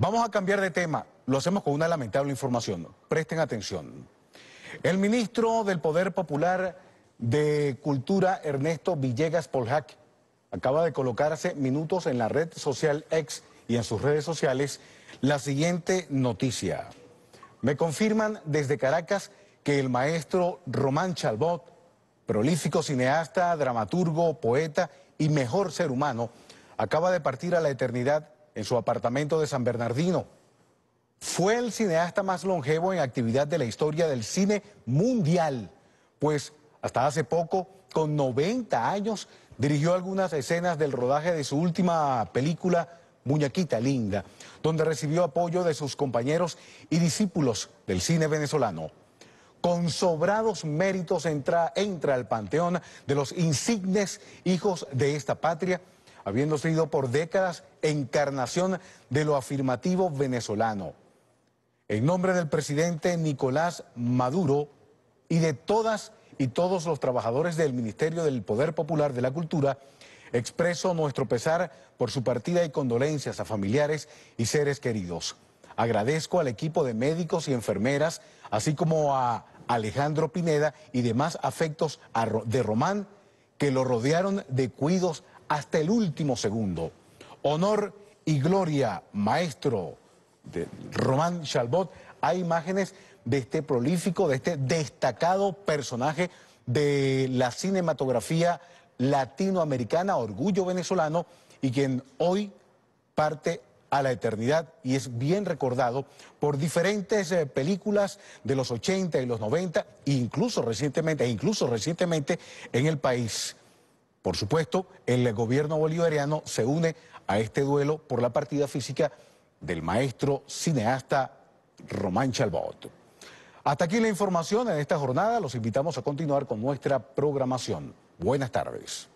Vamos a cambiar de tema. Lo hacemos con una lamentable información. Presten atención. El ministro del Poder Popular de Cultura, Ernesto Villegas Poljac, acaba de colocarse minutos en la red social X y en sus redes sociales la siguiente noticia. Me confirman desde Caracas que el maestro Román Chalbot, prolífico cineasta, dramaturgo, poeta y mejor ser humano, acaba de partir a la eternidad en su apartamento de San Bernardino. Fue el cineasta más longevo en actividad de la historia del cine mundial, pues hasta hace poco, con 90 años, dirigió algunas escenas del rodaje de su última película, Muñequita Linda, donde recibió apoyo de sus compañeros y discípulos del cine venezolano. Con sobrados méritos entra, entra al panteón de los insignes hijos de esta patria habiendo sido por décadas encarnación de lo afirmativo venezolano. En nombre del presidente Nicolás Maduro y de todas y todos los trabajadores del Ministerio del Poder Popular de la Cultura, expreso nuestro pesar por su partida y condolencias a familiares y seres queridos. Agradezco al equipo de médicos y enfermeras, así como a Alejandro Pineda y demás afectos de Román que lo rodearon de cuidos hasta el último segundo. Honor y gloria, maestro de Román Chalbot. Hay imágenes de este prolífico, de este destacado personaje de la cinematografía latinoamericana, orgullo venezolano, y quien hoy parte a la eternidad y es bien recordado por diferentes eh, películas de los 80 y los 90, incluso recientemente, e incluso recientemente en el país. Por supuesto, el gobierno bolivariano se une a este duelo por la partida física del maestro cineasta Román Chalbaot. Hasta aquí la información en esta jornada. Los invitamos a continuar con nuestra programación. Buenas tardes.